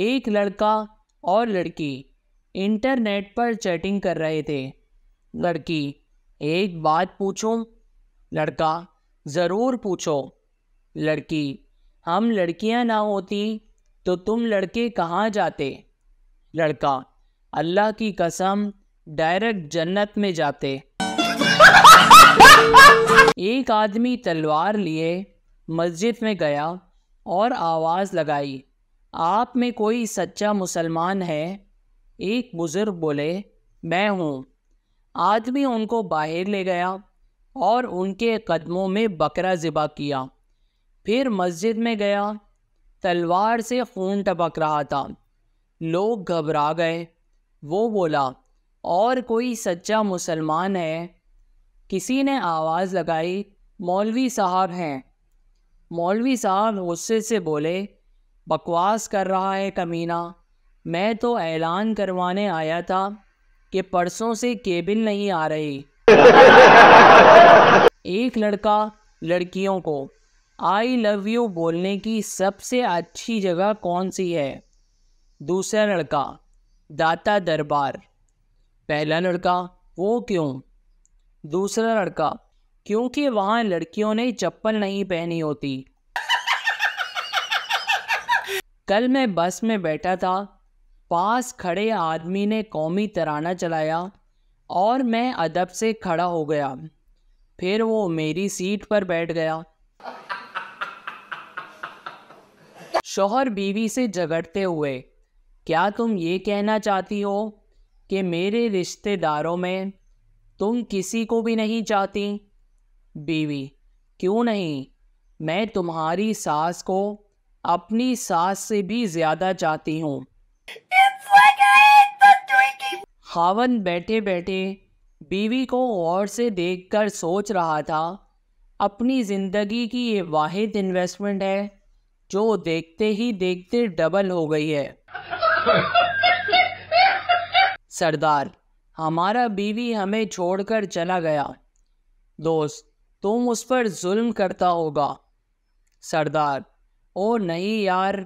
एक लड़का और लड़की इंटरनेट पर चैटिंग कर रहे थे लड़की एक बात पूछो लड़का ज़रूर पूछो लड़की हम लड़कियां ना होती तो तुम लड़के कहाँ जाते लड़का अल्लाह की कसम डायरेक्ट जन्नत में जाते एक आदमी तलवार लिए मस्जिद में गया और आवाज़ लगाई आप में कोई सच्चा मुसलमान है एक बुज़ुर्ग बोले मैं हूँ आदमी उनको बाहर ले गया और उनके कदमों में बकरा ज़िबा किया फिर मस्जिद में गया तलवार से खून टपक रहा था लोग घबरा गए वो बोला और कोई सच्चा मुसलमान है किसी ने आवाज़ लगाई मौलवी साहब हैं मौलवी साहब गुस्से से बोले बकवास कर रहा है कमीना मैं तो ऐलान करवाने आया था कि परसों से केबिल नहीं आ रही एक लड़का लड़कियों को आई लव यू बोलने की सबसे अच्छी जगह कौन सी है दूसरा लड़का दाता दरबार पहला लड़का वो क्यों दूसरा लड़का क्योंकि वहाँ लड़कियों ने चप्पल नहीं पहनी होती कल मैं बस में बैठा था पास खड़े आदमी ने कौमी तराना चलाया और मैं अदब से खड़ा हो गया फिर वो मेरी सीट पर बैठ गया शोहर बीवी से झगड़ते हुए क्या तुम ये कहना चाहती हो कि मेरे रिश्तेदारों में तुम किसी को भी नहीं चाहती बीवी क्यों नहीं मैं तुम्हारी सास को अपनी सास से भी ज्यादा चाहती हूँ हावन बैठे बैठे बीवी को गौर से देखकर सोच रहा था अपनी ज़िंदगी की ये वाहिद इन्वेस्टमेंट है जो देखते ही देखते डबल हो गई है सरदार हमारा बीवी हमें छोड़कर चला गया दोस्त तुम उस पर जुल्म करता होगा सरदार ओ नहीं यार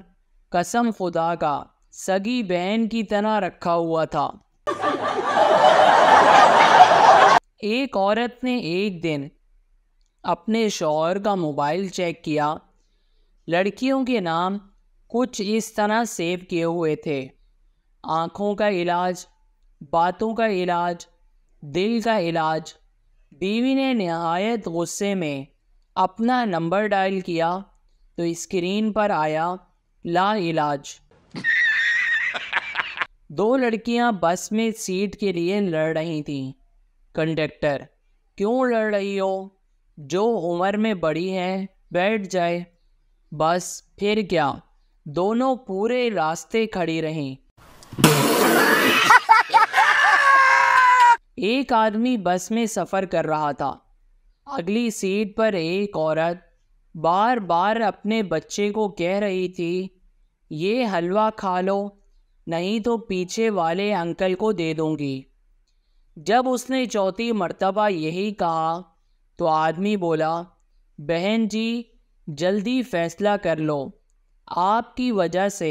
कसम खुदा का सगी बहन की तरह रखा हुआ था एक औरत ने एक दिन अपने शोहर का मोबाइल चेक किया लड़कियों के नाम कुछ इस तरह सेव किए हुए थे आँखों का इलाज बातों का इलाज दिल का इलाज बीवी ने नहायत गुस्से में अपना नंबर डायल किया तो स्क्रीन पर आया ला इलाज दो लड़कियां बस में सीट के लिए लड़ रही थीं कंडक्टर क्यों लड़ रही हो जो उम्र में बड़ी है बैठ जाए बस फिर क्या दोनों पूरे रास्ते खड़ी रहीं एक आदमी बस में सफ़र कर रहा था अगली सीट पर एक औरत बार बार अपने बच्चे को कह रही थी ये हलवा खा लो नहीं तो पीछे वाले अंकल को दे दूँगी जब उसने चौथी मर्तबा यही कहा तो आदमी बोला बहन जी जल्दी फैसला कर लो आपकी वजह से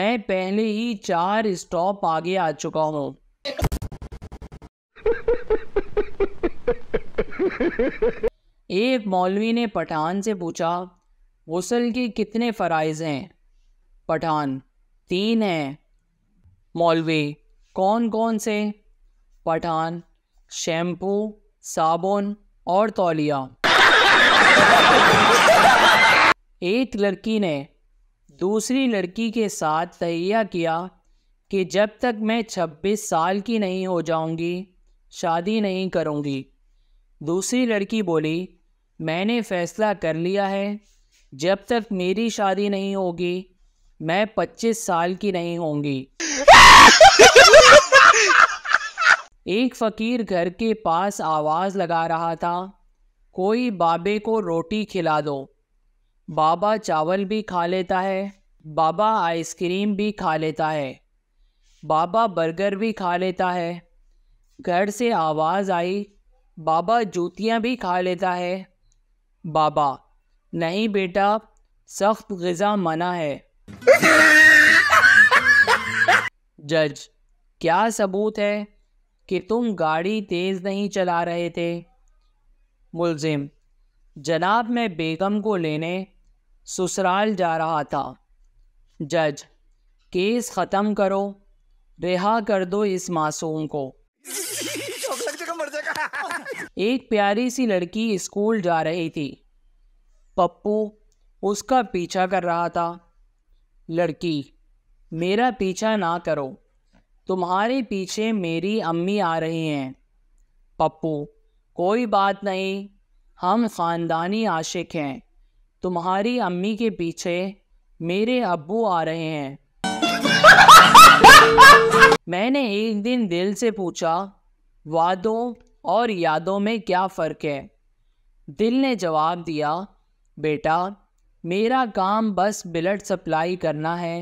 मैं पहले ही चार स्टॉप आगे आ चुका हूँ एक मौलवी ने पठान से पूछा गसल के कितने फ़रज़ हैं पठान तीन हैं मौलवी कौन कौन से पठान शैम्पू साबुन और तौलिया एक लड़की ने दूसरी लड़की के साथ तहिया किया कि जब तक मैं 26 साल की नहीं हो जाऊंगी शादी नहीं करूंगी दूसरी लड़की बोली मैंने फ़ैसला कर लिया है जब तक मेरी शादी नहीं होगी मैं पच्चीस साल की नहीं होंगी एक फ़कीर घर के पास आवाज़ लगा रहा था कोई बाबे को रोटी खिला दो बाबा चावल भी खा लेता है बाबा आइसक्रीम भी खा लेता है बाबा बर्गर भी खा लेता है घर से आवाज़ आई बाबा जूतियाँ भी खा लेता है बाबा नहीं बेटा सख्त गज़ा मना है जज क्या सबूत है कि तुम गाड़ी तेज़ नहीं चला रहे थे मुलजिम जनाब मैं बेगम को लेने ससुराल जा रहा था जज केस ख़त्म करो रिहा कर दो इस मासूम को एक प्यारी सी लड़की स्कूल जा रही थी पप्पू उसका पीछा कर रहा था लड़की मेरा पीछा ना करो तुम्हारे पीछे मेरी अम्मी आ रही हैं पप्पू कोई बात नहीं हम ख़ानदानी आशिक हैं तुम्हारी अम्मी के पीछे मेरे अब्बू आ रहे हैं मैंने एक दिन दिल से पूछा वादों और यादों में क्या फ़र्क है दिल ने जवाब दिया बेटा मेरा काम बस ब्लड सप्लाई करना है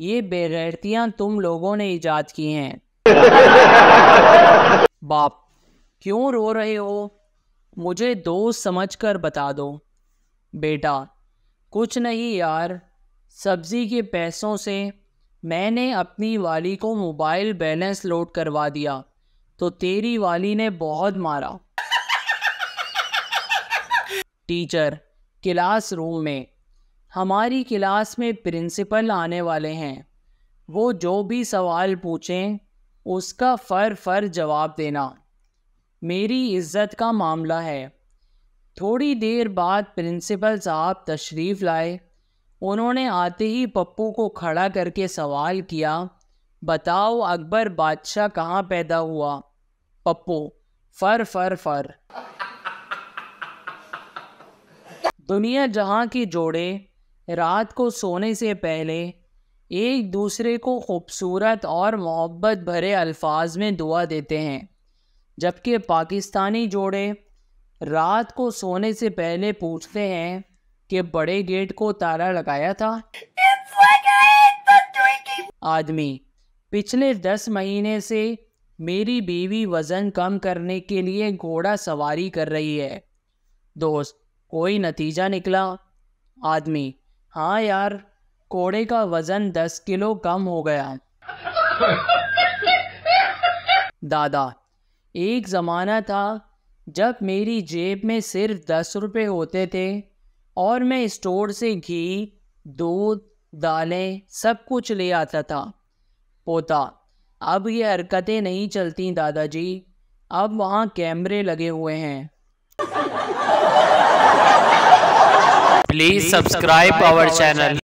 ये बेगैरतियाँ तुम लोगों ने ईजाद की हैं बाप क्यों रो रहे हो मुझे दोस्त समझ कर बता दो बेटा कुछ नहीं यार सब्ज़ी के पैसों से मैंने अपनी वाली को मोबाइल बैलेंस लोड करवा दिया तो तेरी वाली ने बहुत मारा टीचर क्लास रूम में हमारी क्लास में प्रिंसिपल आने वाले हैं वो जो भी सवाल पूछें उसका फ़र फ़र जवाब देना मेरी इज्जत का मामला है थोड़ी देर बाद प्रिंसिपल साहब तशरीफ़ लाए उन्होंने आते ही पप्पू को खड़ा करके सवाल किया बताओ अकबर बादशाह कहाँ पैदा हुआ पप्पू फर फर फर दुनिया जहाँ की जोड़े रात को सोने से पहले एक दूसरे को खूबसूरत और मोहब्बत भरे अल्फाज में दुआ देते हैं जबकि पाकिस्तानी जोड़े रात को सोने से पहले पूछते हैं कि बड़े गेट को ताला लगाया था आदमी पिछले दस महीने से मेरी बीवी वज़न कम करने के लिए घोड़ा सवारी कर रही है दोस्त कोई नतीजा निकला आदमी हाँ यार कोड़े का वज़न दस किलो कम हो गया दादा एक ज़माना था जब मेरी जेब में सिर्फ दस रुपये होते थे और मैं स्टोर से घी दूध दालें सब कुछ ले आता था पोता अब ये हरकतें नहीं चलती दादाजी अब वहाँ कैमरे लगे हुए हैं प्लीज सब्सक्राइब आवर चैनल